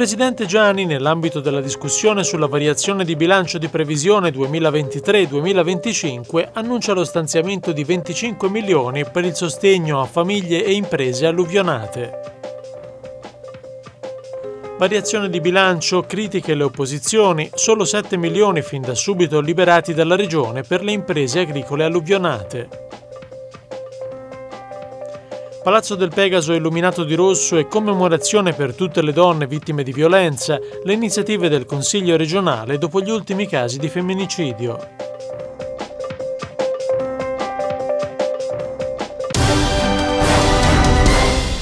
presidente Gianni, nell'ambito della discussione sulla variazione di bilancio di previsione 2023-2025, annuncia lo stanziamento di 25 milioni per il sostegno a famiglie e imprese alluvionate. Variazione di bilancio, critiche le opposizioni, solo 7 milioni fin da subito liberati dalla Regione per le imprese agricole alluvionate. Palazzo del Pegaso illuminato di rosso e commemorazione per tutte le donne vittime di violenza, le iniziative del Consiglio regionale dopo gli ultimi casi di femminicidio.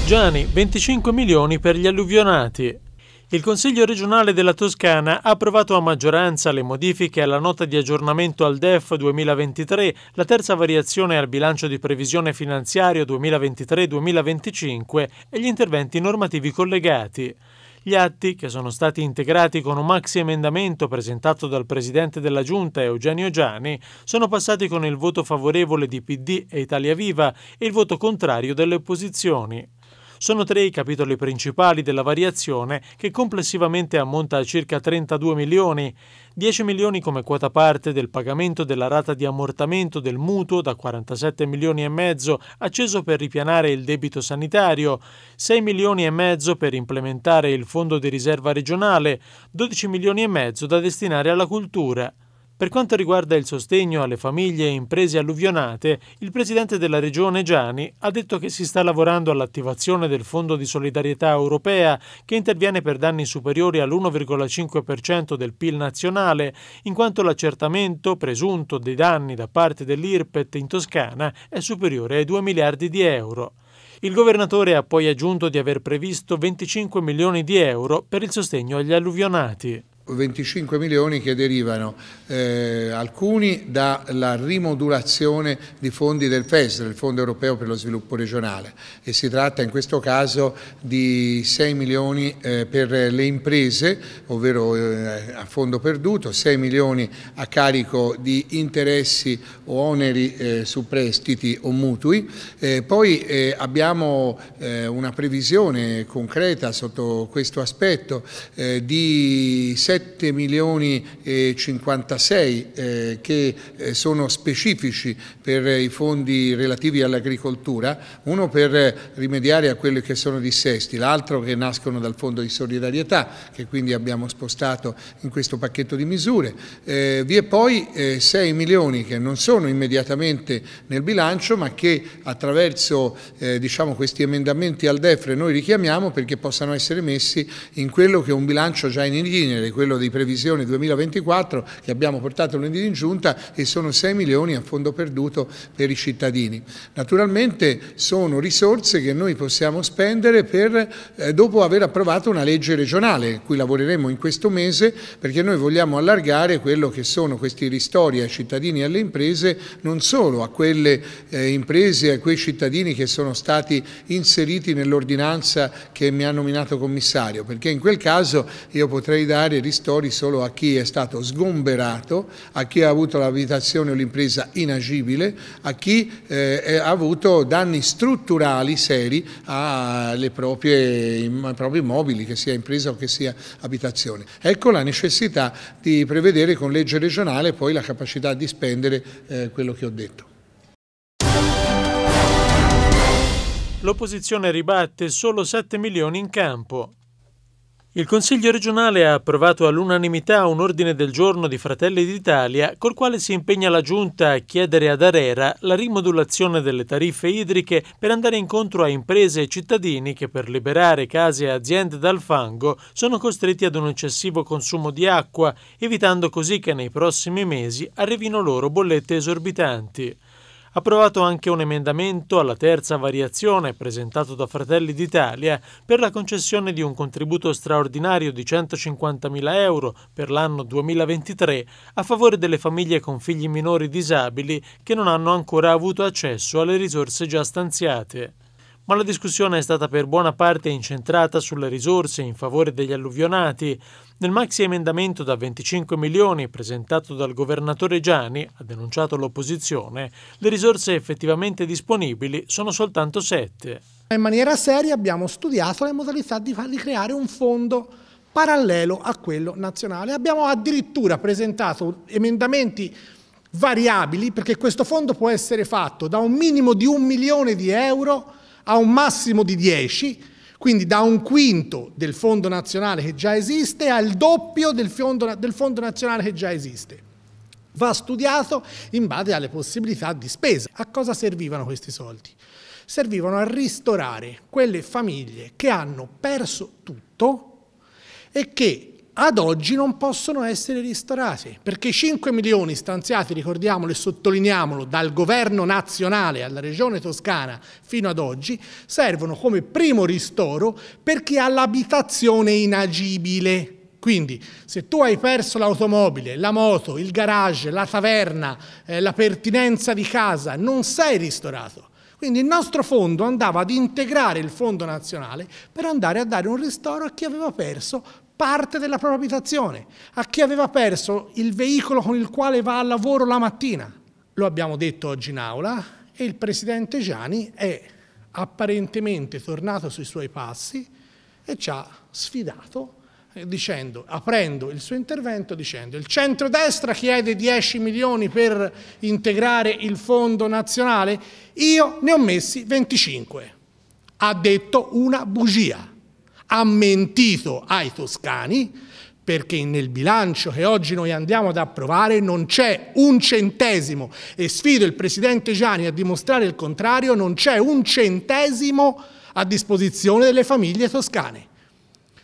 Gianni, 25 milioni per gli alluvionati. Il Consiglio regionale della Toscana ha approvato a maggioranza le modifiche alla nota di aggiornamento al DEF 2023, la terza variazione al bilancio di previsione finanziario 2023-2025 e gli interventi normativi collegati. Gli atti, che sono stati integrati con un maxi emendamento presentato dal presidente della Giunta Eugenio Giani, sono passati con il voto favorevole di PD e Italia Viva e il voto contrario delle opposizioni. Sono tre i capitoli principali della variazione che complessivamente ammonta a circa 32 milioni, 10 milioni come quota parte del pagamento della rata di ammortamento del mutuo da 47 milioni e mezzo acceso per ripianare il debito sanitario, 6 milioni e mezzo per implementare il fondo di riserva regionale, 12 milioni e mezzo da destinare alla cultura. Per quanto riguarda il sostegno alle famiglie e imprese alluvionate, il presidente della regione Gianni ha detto che si sta lavorando all'attivazione del Fondo di solidarietà europea che interviene per danni superiori all'1,5% del PIL nazionale, in quanto l'accertamento presunto dei danni da parte dell'IRPET in Toscana è superiore ai 2 miliardi di euro. Il governatore ha poi aggiunto di aver previsto 25 milioni di euro per il sostegno agli alluvionati. 25 milioni che derivano eh, alcuni dalla rimodulazione di fondi del FES, del Fondo Europeo per lo Sviluppo Regionale e si tratta in questo caso di 6 milioni eh, per le imprese, ovvero eh, a fondo perduto, 6 milioni a carico di interessi o oneri eh, su prestiti o mutui. Eh, poi eh, abbiamo una previsione concreta sotto questo aspetto di 7 7 milioni e 56 eh, che eh, sono specifici per i fondi relativi all'agricoltura, uno per rimediare a quelli che sono dissesti, l'altro che nascono dal fondo di solidarietà che quindi abbiamo spostato in questo pacchetto di misure. Eh, vi è poi eh, 6 milioni che non sono immediatamente nel bilancio ma che attraverso eh, diciamo, questi emendamenti al DEFRE noi richiamiamo perché possano essere messi in quello che è un bilancio già in linea, quello quello di previsione 2024 che abbiamo portato lunedì in giunta e sono 6 milioni a fondo perduto per i cittadini. Naturalmente sono risorse che noi possiamo spendere per, eh, dopo aver approvato una legge regionale, cui lavoreremo in questo mese, perché noi vogliamo allargare quello che sono questi ristori ai cittadini e alle imprese, non solo a quelle eh, imprese e a quei cittadini che sono stati inseriti nell'ordinanza che mi ha nominato commissario, perché in quel caso io potrei dare risposte ristori solo a chi è stato sgomberato, a chi ha avuto l'abitazione o l'impresa inagibile, a chi eh, ha avuto danni strutturali seri alle proprie, ai propri mobili, che sia impresa o che sia abitazione. Ecco la necessità di prevedere con legge regionale poi la capacità di spendere eh, quello che ho detto. L'opposizione ribatte solo 7 milioni in campo. Il Consiglio regionale ha approvato all'unanimità un ordine del giorno di Fratelli d'Italia col quale si impegna la Giunta a chiedere ad Arera la rimodulazione delle tariffe idriche per andare incontro a imprese e cittadini che per liberare case e aziende dal fango sono costretti ad un eccessivo consumo di acqua, evitando così che nei prossimi mesi arrivino loro bollette esorbitanti approvato anche un emendamento alla terza variazione presentato da Fratelli d'Italia per la concessione di un contributo straordinario di 150.000 euro per l'anno 2023 a favore delle famiglie con figli minori disabili che non hanno ancora avuto accesso alle risorse già stanziate ma la discussione è stata per buona parte incentrata sulle risorse in favore degli alluvionati. Nel maxi emendamento da 25 milioni presentato dal governatore Gianni, ha denunciato l'opposizione, le risorse effettivamente disponibili sono soltanto 7. In maniera seria abbiamo studiato le modalità di, di creare un fondo parallelo a quello nazionale. Abbiamo addirittura presentato emendamenti variabili perché questo fondo può essere fatto da un minimo di un milione di euro a un massimo di 10, quindi da un quinto del fondo nazionale che già esiste al doppio del fondo, del fondo nazionale che già esiste. Va studiato in base alle possibilità di spesa. A cosa servivano questi soldi? Servivano a ristorare quelle famiglie che hanno perso tutto e che ad oggi non possono essere ristorati, perché 5 milioni stanziati, ricordiamolo e sottolineiamolo, dal governo nazionale alla regione toscana fino ad oggi, servono come primo ristoro per chi ha l'abitazione inagibile. Quindi se tu hai perso l'automobile, la moto, il garage, la taverna, eh, la pertinenza di casa, non sei ristorato. Quindi il nostro fondo andava ad integrare il fondo nazionale per andare a dare un ristoro a chi aveva perso parte della propria abitazione, a chi aveva perso il veicolo con il quale va al lavoro la mattina. Lo abbiamo detto oggi in aula e il presidente Gianni è apparentemente tornato sui suoi passi e ci ha sfidato eh, dicendo, aprendo il suo intervento dicendo il centrodestra chiede 10 milioni per integrare il fondo nazionale, io ne ho messi 25. Ha detto una bugia ha mentito ai toscani perché nel bilancio che oggi noi andiamo ad approvare non c'è un centesimo, e sfido il Presidente Gianni a dimostrare il contrario, non c'è un centesimo a disposizione delle famiglie toscane.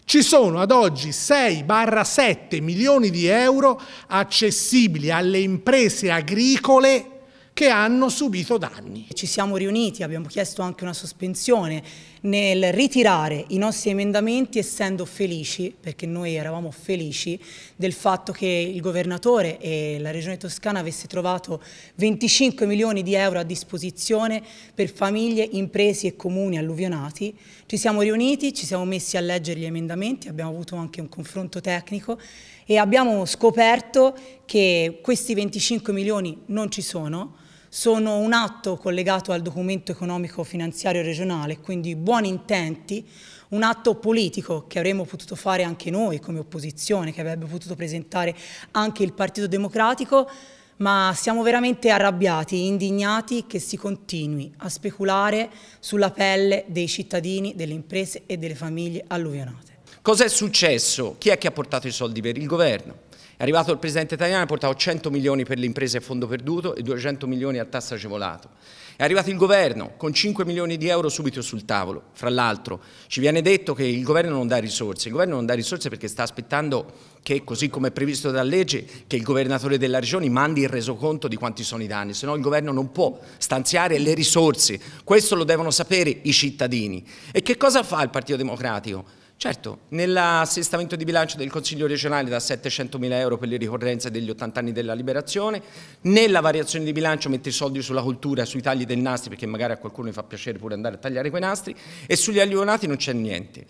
Ci sono ad oggi 6-7 milioni di euro accessibili alle imprese agricole che hanno subito danni. Ci siamo riuniti, abbiamo chiesto anche una sospensione nel ritirare i nostri emendamenti essendo felici, perché noi eravamo felici, del fatto che il governatore e la regione toscana avesse trovato 25 milioni di euro a disposizione per famiglie, imprese e comuni alluvionati. Ci siamo riuniti, ci siamo messi a leggere gli emendamenti, abbiamo avuto anche un confronto tecnico e abbiamo scoperto che questi 25 milioni non ci sono, sono un atto collegato al documento economico finanziario regionale, quindi buoni intenti, un atto politico che avremmo potuto fare anche noi come opposizione, che avrebbe potuto presentare anche il Partito Democratico, ma siamo veramente arrabbiati, indignati che si continui a speculare sulla pelle dei cittadini, delle imprese e delle famiglie alluvionate. Cos'è successo? Chi è che ha portato i soldi per il governo? È arrivato il presidente italiano e portato 100 milioni per le imprese a fondo perduto e 200 milioni a tassa agevolata. È arrivato il governo con 5 milioni di euro subito sul tavolo. Fra l'altro ci viene detto che il governo non dà risorse. Il governo non dà risorse perché sta aspettando che, così come è previsto dalla legge, che il governatore della regione mandi il resoconto di quanti sono i danni, se no il governo non può stanziare le risorse. Questo lo devono sapere i cittadini. E che cosa fa il Partito Democratico? Certo, nell'assestamento di bilancio del Consiglio regionale da 700.000 euro per le ricorrenze degli 80 anni della liberazione, nella variazione di bilancio mette i soldi sulla cultura, sui tagli dei nastri, perché magari a qualcuno gli fa piacere pure andare a tagliare quei nastri, e sugli alluvionati non c'è niente.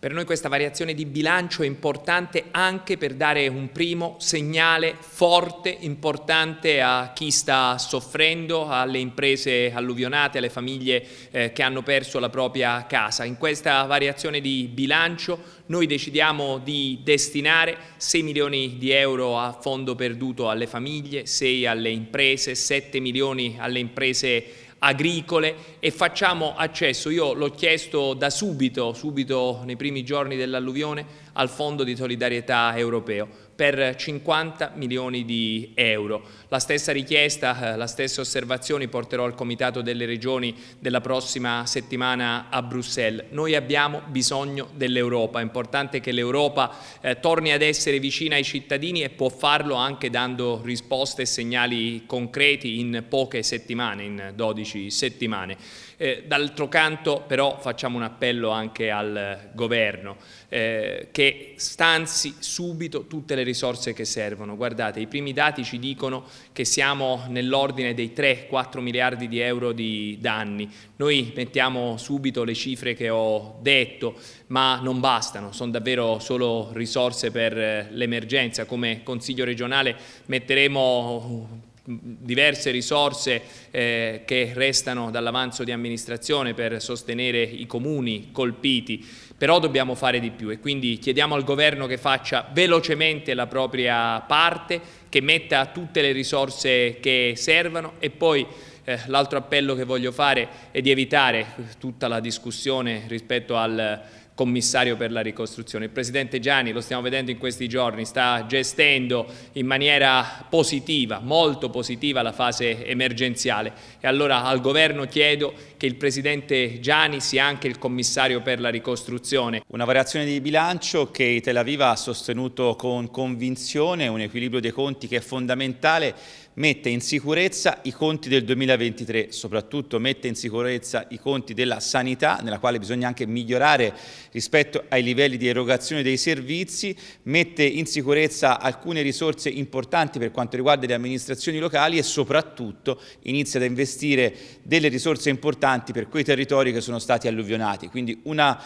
Per noi questa variazione di bilancio è importante anche per dare un primo segnale forte, importante a chi sta soffrendo, alle imprese alluvionate, alle famiglie eh, che hanno perso la propria casa. In questa variazione di bilancio noi decidiamo di destinare 6 milioni di euro a fondo perduto alle famiglie, 6 alle imprese, 7 milioni alle imprese agricole e facciamo accesso, io l'ho chiesto da subito, subito nei primi giorni dell'alluvione, al Fondo di solidarietà europeo per 50 milioni di euro. La stessa richiesta, eh, la stessa osservazione porterò al Comitato delle Regioni della prossima settimana a Bruxelles. Noi abbiamo bisogno dell'Europa, è importante che l'Europa eh, torni ad essere vicina ai cittadini e può farlo anche dando risposte e segnali concreti in poche settimane, in 12 settimane. Eh, D'altro canto però facciamo un appello anche al governo eh, che stanzi subito tutte le risorse che servono. Guardate, i primi dati ci dicono che siamo nell'ordine dei 3-4 miliardi di euro di danni. Noi mettiamo subito le cifre che ho detto, ma non bastano, sono davvero solo risorse per eh, l'emergenza. Come Consiglio regionale metteremo diverse risorse eh, che restano dall'avanzo di amministrazione per sostenere i comuni colpiti, però dobbiamo fare di più e quindi chiediamo al governo che faccia velocemente la propria parte, che metta tutte le risorse che servono e poi eh, l'altro appello che voglio fare è di evitare tutta la discussione rispetto al commissario per la ricostruzione. Il Presidente Gianni, lo stiamo vedendo in questi giorni, sta gestendo in maniera positiva, molto positiva la fase emergenziale e allora al Governo chiedo che il Presidente Gianni sia anche il commissario per la ricostruzione. Una variazione di bilancio che Tel Aviv ha sostenuto con convinzione, un equilibrio dei conti che è fondamentale, mette in sicurezza i conti del 2023, soprattutto mette in sicurezza i conti della sanità, nella quale bisogna anche migliorare rispetto ai livelli di erogazione dei servizi, mette in sicurezza alcune risorse importanti per quanto riguarda le amministrazioni locali e soprattutto inizia ad investire delle risorse importanti per quei territori che sono stati alluvionati. Quindi una,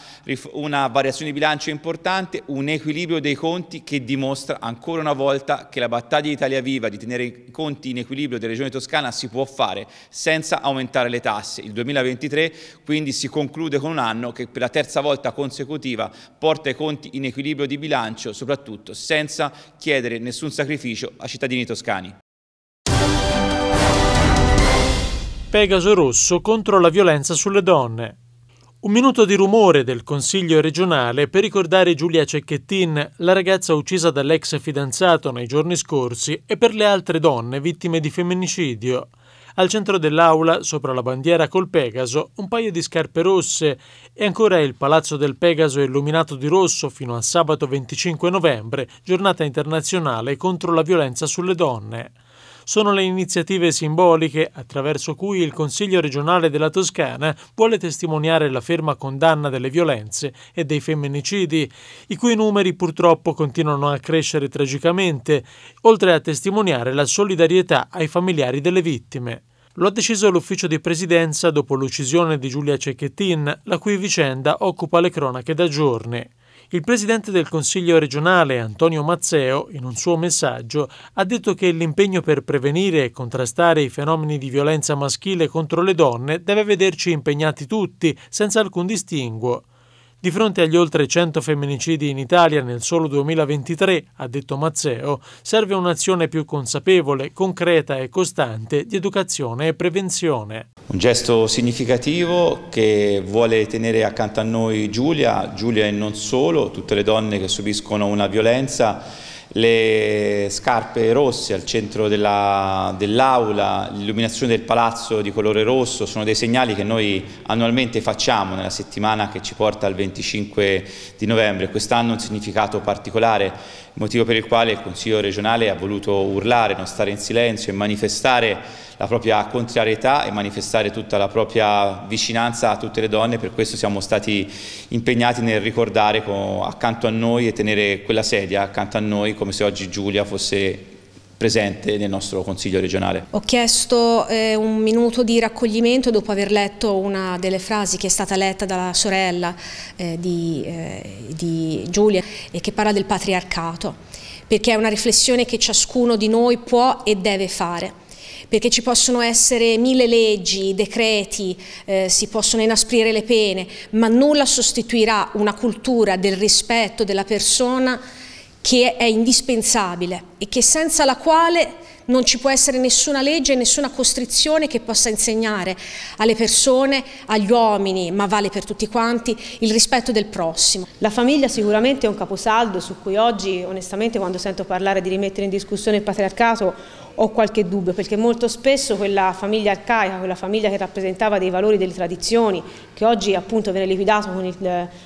una variazione di bilancio importante, un equilibrio dei conti che dimostra ancora una volta che la battaglia di Italia Viva di tenere i conti in equilibrio della regione toscana si può fare senza aumentare le tasse. Il 2023 quindi si conclude con un anno che per la terza volta consecutiva consecutiva porta i conti in equilibrio di bilancio, soprattutto senza chiedere nessun sacrificio a cittadini toscani. Pegaso Rosso contro la violenza sulle donne. Un minuto di rumore del Consiglio regionale per ricordare Giulia Cecchettin, la ragazza uccisa dall'ex fidanzato nei giorni scorsi, e per le altre donne vittime di femminicidio. Al centro dell'aula, sopra la bandiera col Pegaso, un paio di scarpe rosse e ancora il Palazzo del Pegaso illuminato di rosso fino a sabato 25 novembre, giornata internazionale contro la violenza sulle donne sono le iniziative simboliche attraverso cui il Consiglio regionale della Toscana vuole testimoniare la ferma condanna delle violenze e dei femminicidi, i cui numeri purtroppo continuano a crescere tragicamente, oltre a testimoniare la solidarietà ai familiari delle vittime. Lo ha deciso l'ufficio di presidenza dopo l'uccisione di Giulia Cecchettin, la cui vicenda occupa le cronache da giorni. Il presidente del Consiglio regionale, Antonio Mazzeo, in un suo messaggio, ha detto che l'impegno per prevenire e contrastare i fenomeni di violenza maschile contro le donne deve vederci impegnati tutti, senza alcun distinguo. Di fronte agli oltre 100 femminicidi in Italia nel solo 2023, ha detto Mazzeo, serve un'azione più consapevole, concreta e costante di educazione e prevenzione. Un gesto significativo che vuole tenere accanto a noi Giulia, Giulia e non solo, tutte le donne che subiscono una violenza le scarpe rosse al centro dell'aula, dell l'illuminazione del palazzo di colore rosso, sono dei segnali che noi annualmente facciamo nella settimana che ci porta al 25 di novembre. Quest'anno un significato particolare, motivo per il quale il Consiglio regionale ha voluto urlare, non stare in silenzio e manifestare la propria contrarietà e manifestare tutta la propria vicinanza a tutte le donne, per questo siamo stati impegnati nel ricordare accanto a noi e tenere quella sedia accanto a noi come se oggi Giulia fosse presente nel nostro Consiglio regionale. Ho chiesto eh, un minuto di raccoglimento dopo aver letto una delle frasi che è stata letta dalla sorella eh, di, eh, di, Giulia e che parla del patriarcato, perché è una riflessione che ciascuno di noi può e deve fare. Perché ci possono essere mille leggi, decreti, eh, si possono inasprire le pene, ma nulla sostituirà una cultura del rispetto della persona che è indispensabile e che senza la quale non ci può essere nessuna legge, nessuna costrizione che possa insegnare alle persone, agli uomini, ma vale per tutti quanti, il rispetto del prossimo. La famiglia sicuramente è un caposaldo su cui oggi, onestamente, quando sento parlare di rimettere in discussione il patriarcato, ho qualche dubbio, perché molto spesso quella famiglia arcaica, quella famiglia che rappresentava dei valori, delle tradizioni, che oggi appunto viene liquidato con il,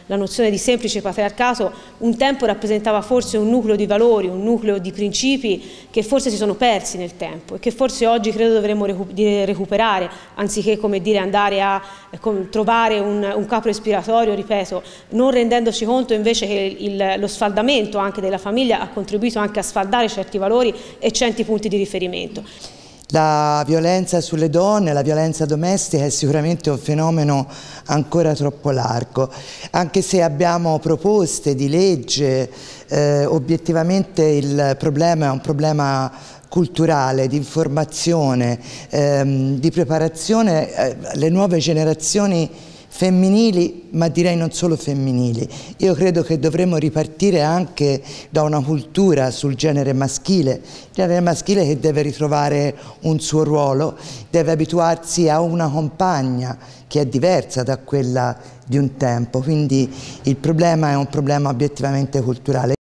la nozione di semplice patriarcato, un tempo rappresentava forse un nucleo di valori, un nucleo di principi, principi che forse si sono persi nel tempo e che forse oggi credo dovremmo recuperare, anziché dire, andare a trovare un, un, capo respiratorio, ripeto, non rendendoci conto invece che il, lo sfaldamento anche della famiglia ha contribuito anche a sfaldare certi valori e certi punti di riferimento. La violenza sulle donne, la violenza domestica è sicuramente un fenomeno ancora troppo largo, anche se abbiamo proposte di legge, eh, obiettivamente il problema è un problema culturale, di informazione, ehm, di preparazione, eh, le nuove generazioni femminili, ma direi non solo femminili. Io credo che dovremmo ripartire anche da una cultura sul genere maschile, il genere maschile che deve ritrovare un suo ruolo, deve abituarsi a una compagna che è diversa da quella di un tempo, quindi il problema è un problema obiettivamente culturale.